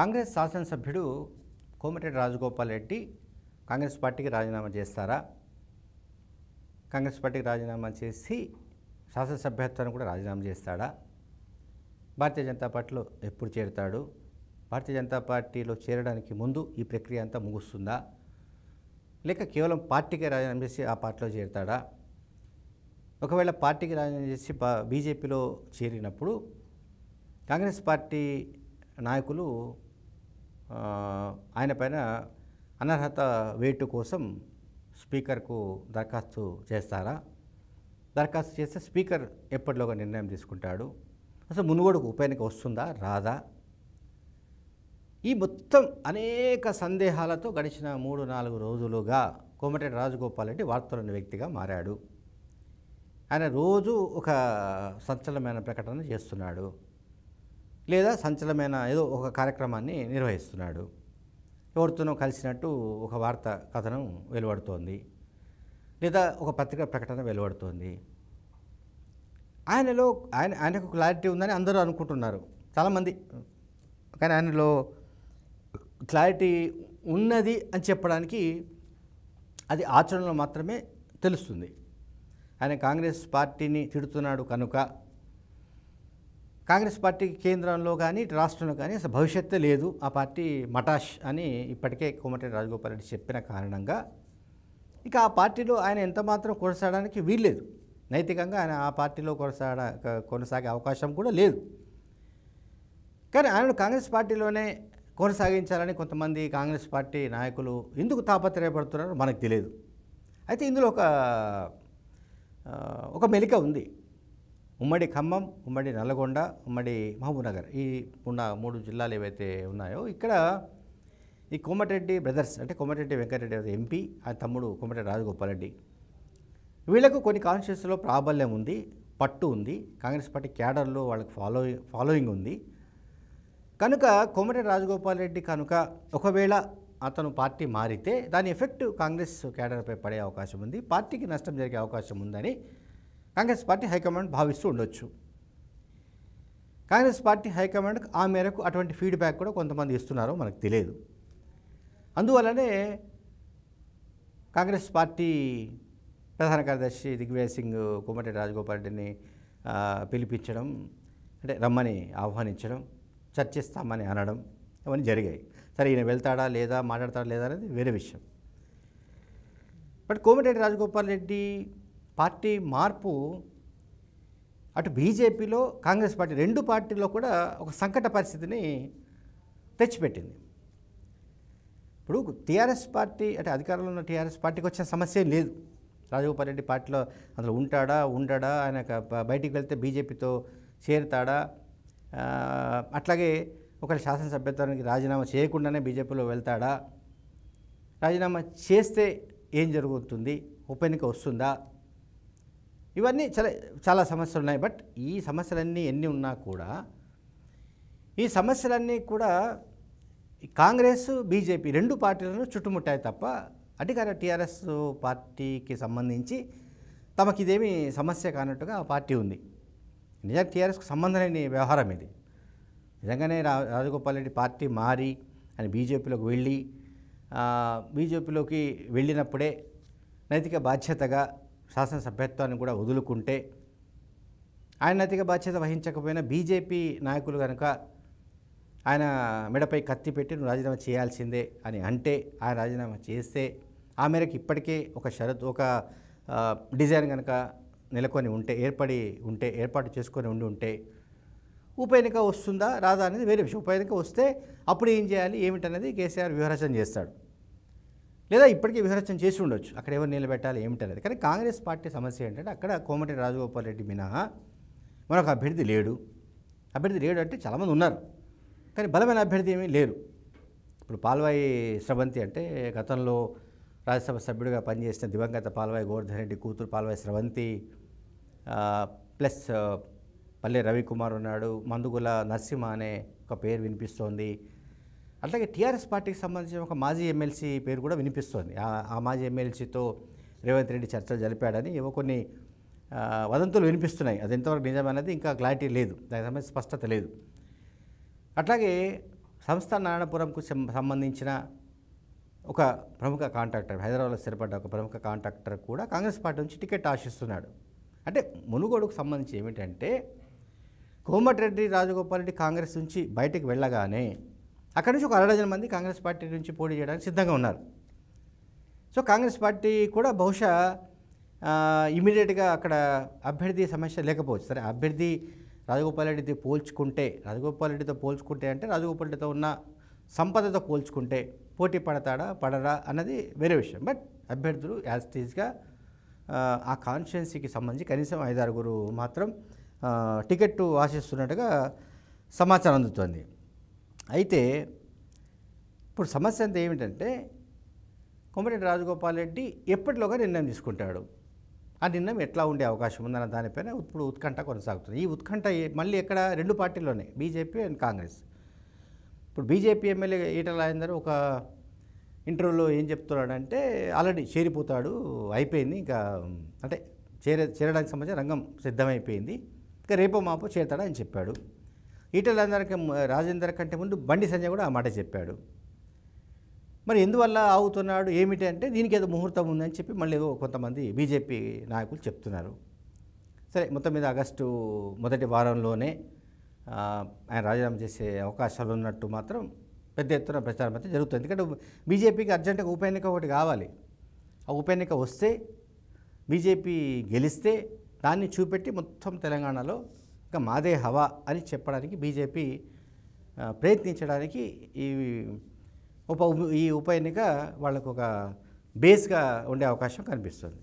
కాంగ్రెస్ శాసనసభ్యుడు కోమటిరెడ్డి రాజగోపాల్ రెడ్డి కాంగ్రెస్ పార్టీకి రాజీనామా చేస్తారా కాంగ్రెస్ పార్టీకి రాజీనామా చేసి శాసనసభ్యత్వాన్ని కూడా రాజీనామా చేస్తాడా భారతీయ జనతా పార్టీలో ఎప్పుడు చేరుతాడు భారతీయ జనతా పార్టీలో చేరడానికి ముందు ఈ ప్రక్రియ అంతా ముగుస్తుందా లేక కేవలం పార్టీకే రాజీనామా చేసి ఆ పార్టీలో చేరుతాడా ఒకవేళ పార్టీకి రాజీనామా చేసి బీజేపీలో చేరినప్పుడు కాంగ్రెస్ పార్టీ నాయకులు ఆయన పైన అనర్హత వేటు కోసం స్పీకర్కు దరఖాస్తు చేస్తారా దరఖాస్తు చేస్తే స్పీకర్ ఎప్పటిలోగా నిర్ణయం తీసుకుంటాడు అసలు మునుగోడుకు ఉప ఎన్నిక వస్తుందా రాదా ఈ మొత్తం అనేక సందేహాలతో గడిచిన మూడు నాలుగు రోజులుగా కోమటిరెడ్డి రాజగోపాల్ రెడ్డి వార్తలను వ్యక్తిగా మారాడు ఆయన రోజు ఒక సంచలనమైన ప్రకటన చేస్తున్నాడు లేదా సంచలమైన ఏదో ఒక కార్యక్రమాన్ని నిర్వహిస్తున్నాడు ఎవరితోనో కలిసినట్టు ఒక వార్త కథనం వెలువడుతోంది లేదా ఒక పత్రిక ప్రకటన వెలువడుతోంది ఆయనలో ఆయన ఆయనకు క్లారిటీ ఉందని అందరూ అనుకుంటున్నారు చాలామంది కానీ ఆయనలో క్లారిటీ ఉన్నది అని చెప్పడానికి అది ఆచరణలో మాత్రమే తెలుస్తుంది ఆయన కాంగ్రెస్ పార్టీని తిడుతున్నాడు కనుక కాంగ్రెస్ పార్టీ కేంద్రంలో కానీ రాష్ట్రంలో కానీ అసలు భవిష్యత్తే లేదు ఆ పార్టీ మటాష్ అని ఇప్పటికే కోమటిరెడ్డి రాజగోపాల్ రెడ్డి చెప్పిన కారణంగా ఇక ఆ పార్టీలో ఆయన ఎంత మాత్రం కొనసాగడానికి వీల్లేదు నైతికంగా ఆయన ఆ పార్టీలో కొనసాగ కొనసాగే అవకాశం కూడా లేదు కానీ ఆయన కాంగ్రెస్ పార్టీలోనే కొనసాగించాలని కొంతమంది కాంగ్రెస్ పార్టీ నాయకులు ఎందుకు తాపత్రయపడుతున్నారో మనకు తెలియదు అయితే ఇందులో ఒక ఒక మెలిక ఉంది ఉమ్మడి ఖమ్మం ఉమ్మడి నల్గొండ ఉమ్మడి మహబూబ్నగర్ ఈ ఉన్న మూడు జిల్లాలు ఏవైతే ఉన్నాయో ఇక్కడ ఈ కోమటిరెడ్డి బ్రదర్స్ అంటే కోమటిరెడ్డి వెంకటరెడ్డి ఎంపీ ఆ తమ్ముడు కోమటిరెడ్డి రాజగోపాల్ రెడ్డి వీళ్లకు కొన్ని కాన్స్టిట్యూన్సీలో ప్రాబల్యం ఉంది పట్టు ఉంది కాంగ్రెస్ పార్టీ క్యాడర్లో వాళ్ళకి ఫాలో ఫాలోయింగ్ ఉంది కనుక కోమటిరెడ్డి రాజగోపాల్ రెడ్డి కనుక ఒకవేళ అతను పార్టీ మారితే దాని ఎఫెక్ట్ కాంగ్రెస్ క్యాడర్పై పడే అవకాశం ఉంది పార్టీకి నష్టం జరిగే అవకాశం ఉందని కాంగ్రెస్ పార్టీ హైకమాండ్ భావిస్తూ ఉండొచ్చు కాంగ్రెస్ పార్టీ హైకమాండ్కి ఆ మేరకు అటువంటి ఫీడ్బ్యాక్ కూడా కొంతమంది ఇస్తున్నారో మనకు తెలియదు అందువల్లనే కాంగ్రెస్ పార్టీ ప్రధాన కార్యదర్శి దిగ్విజయ్ సింగ్ కుమ్మటి రాజగోపాల్ రెడ్డిని పిలిపించడం అంటే రమ్మని ఆహ్వానించడం చర్చిస్తామని అనడం ఇవన్నీ జరిగాయి సరే ఈయన వెళ్తాడా లేదా మాట్లాడతాడా లేదా అనేది వేరే విషయం బట్ కోమటిరెడ్డి రాజగోపాల్ రెడ్డి పార్టీ మార్పు అటు బీజేపీలో కాంగ్రెస్ పార్టీ రెండు పార్టీలో కూడా ఒక సంకట పరిస్థితిని తెచ్చిపెట్టింది ఇప్పుడు టీఆర్ఎస్ పార్టీ అంటే అధికారంలో ఉన్న టీఆర్ఎస్ పార్టీకి వచ్చిన సమస్య లేదు రాజగోపాల్ రెడ్డి పార్టీలో అందులో ఉంటాడా ఉండడా ఆయన బయటికి వెళ్తే బీజేపీతో చేరుతాడా అట్లాగే ఒకవేళ శాసనసభ్యత్వానికి రాజీనామా చేయకుండానే బీజేపీలో వెళ్తాడా రాజీనామా చేస్తే ఏం జరుగుతుంది ఉప ఎన్నిక వస్తుందా ఇవన్నీ చాలా చాలా సమస్యలు ఉన్నాయి బట్ ఈ సమస్యలన్నీ ఎన్ని ఉన్నా కూడా ఈ సమస్యలన్నీ కూడా కాంగ్రెస్ బీజేపీ రెండు పార్టీలను చుట్టుముట్టాయి తప్ప అధికార టీఆర్ఎస్ పార్టీకి సంబంధించి తమకి ఇదేమి సమస్య కానట్టుగా ఆ పార్టీ ఉంది నిజానికి టీఆర్ఎస్కు సంబంధం లేని వ్యవహారం ఇది నిజంగానే రా రాజగోపాల్ రెడ్డి పార్టీ మారి అని బీజేపీలోకి వెళ్ళి బీజేపీలోకి వెళ్ళినప్పుడే నైతిక బాధ్యతగా శాసనసభ్యత్వాన్ని కూడా వదులుకుంటే ఆయన అతిగా బాధ్యత వహించకపోయినా బీజేపీ నాయకులు కనుక ఆయన మెడపై కత్తి పెట్టి నువ్వు రాజీనామా చేయాల్సిందే అని అంటే ఆయన రాజీనామా చేస్తే ఆ మేరకు ఇప్పటికే ఒక షరత్ ఒక డిజైన్ కనుక నెలకొని ఉంటే ఏర్పడి ఉంటే ఏర్పాటు చేసుకొని ఉండి ఉంటే ఉప ఎన్నిక వస్తుందా రాదా అనేది వేరే విషయం ఉప ఎన్నిక వస్తే అప్పుడు ఏం చేయాలి ఏమిటనేది కేసీఆర్ వ్యూహరచన చేస్తాడు లేదా ఇప్పటికీ విహరచన చేసి ఉండొచ్చు అక్కడ ఎవరు నిలబెట్టాలి ఏమిటనేది కానీ కాంగ్రెస్ పార్టీ సమస్య ఏంటంటే అక్కడ కోమటి రాజగోపాల్ రెడ్డి మినహా మరొక అభ్యర్థి లేడు అభ్యర్థి లేడు అంటే చాలామంది ఉన్నారు కానీ బలమైన అభ్యర్థి ఏమీ లేరు ఇప్పుడు పాల్వాయి స్రవంతి అంటే గతంలో రాజ్యసభ సభ్యుడిగా పనిచేసిన దివంగత పాల్వాయి గోవర్ధన్ రెడ్డి కూతురు పాల్వాయి స్రవంతి ప్లస్ పల్లె రవికుమార్ ఉన్నాడు మందుగుల నరసింహ అనే ఒక పేరు వినిపిస్తోంది అట్లాగే టీఆర్ఎస్ పార్టీకి సంబంధించిన ఒక మాజీ ఎమ్మెల్సీ పేరు కూడా వినిపిస్తోంది ఆ మాజీ ఎమ్మెల్సీతో రేవంత్ రెడ్డి చర్చలు జరిపాడని ఏవో కొన్ని వదంతులు వినిపిస్తున్నాయి అది ఎంతవరకు నిజమైనది ఇంకా క్లారిటీ లేదు దానికి సంబంధించి స్పష్టత లేదు అట్లాగే సంస్థ నారాయణపురంకు సంబంధించిన ఒక ప్రముఖ కాంట్రాక్టర్ హైదరాబాద్లో స్థిరపడ్డ ఒక ప్రముఖ కాంట్రాక్టర్ కూడా కాంగ్రెస్ పార్టీ నుంచి టికెట్ ఆశిస్తున్నాడు అంటే మునుగోడుకు సంబంధించి ఏమిటంటే కోమటిరెడ్డి రాజగోపాల్ రెడ్డి కాంగ్రెస్ నుంచి బయటకు వెళ్ళగానే అక్కడి నుంచి ఒక అరడజన మంది కాంగ్రెస్ పార్టీ నుంచి పోటీ చేయడానికి సిద్ధంగా ఉన్నారు సో కాంగ్రెస్ పార్టీ కూడా బహుశా ఇమీడియట్గా అక్కడ అభ్యర్థి సమస్య లేకపోవచ్చు సరే అభ్యర్థి రాజగోపాల్ రెడ్డితో పోల్చుకుంటే రాజగోపాల్ రెడ్డితో పోల్చుకుంటే అంటే రాజగోపాల్ రెడ్డితో ఉన్న సంపదతో పోల్చుకుంటే పోటీ పడతాడా పడరా అన్నది వేరే విషయం బట్ అభ్యర్థులు యాజ్ టీజ్గా ఆ కాన్స్టిట్యున్సీకి సంబంధించి కనీసం ఐదారుగురు మాత్రం టికెట్ ఆశిస్తున్నట్టుగా సమాచారం అందుతోంది అయితే ఇప్పుడు సమస్య అంతా ఏమిటంటే కొమరెడ్డి రాజగోపాల్ రెడ్డి ఎప్పటిలోగా నిర్ణయం తీసుకుంటాడు ఆ నిర్ణయం ఎట్లా ఉండే అవకాశం ఉందన్న దానిపైన ఇప్పుడు ఉత్కంఠ కొనసాగుతుంది ఈ ఉత్కంఠ మళ్ళీ ఎక్కడ రెండు పార్టీలోనే బీజేపీ అండ్ కాంగ్రెస్ ఇప్పుడు బీజేపీ ఎమ్మెల్యే ఈటల రాజేందర్ ఒక ఇంటర్వ్యూలో ఏం చెప్తున్నాడంటే ఆల్రెడీ చేరిపోతాడు అయిపోయింది ఇంకా అంటే చేరే చేరడానికి సంబంధించి రంగం సిద్ధమైపోయింది ఇంకా రేపో మాపో అని చెప్పాడు ఈటలందరికీ రాజేందర్ కంటే ముందు బండి సంజయ్ కూడా ఆ మాట చెప్పాడు మరి ఎందువల్ల ఆగుతున్నాడు ఏమిటి అంటే దీనికి ఏదో ముహూర్తం ఉందని చెప్పి మళ్ళీ ఏదో కొంతమంది బీజేపీ నాయకులు చెప్తున్నారు సరే మొత్తం మీద ఆగస్టు మొదటి వారంలోనే ఆయన రాజీనామా చేసే అవకాశాలు ఉన్నట్టు మాత్రం పెద్ద ఎత్తున ప్రచారం అయితే జరుగుతుంది ఎందుకంటే బీజేపీకి అర్జెంటుగా ఉప ఎన్నిక ఒకటి కావాలి ఆ ఉప ఎన్నిక వస్తే బీజేపీ గెలిస్తే దాన్ని చూపెట్టి మొత్తం తెలంగాణలో ఇంకా మాదే హవా అని చెప్పడానికి బీజేపీ ప్రయత్నించడానికి ఈ ఉప ఈ ఉప ఎన్నిక వాళ్ళకు ఒక బేస్గా ఉండే అవకాశం కనిపిస్తుంది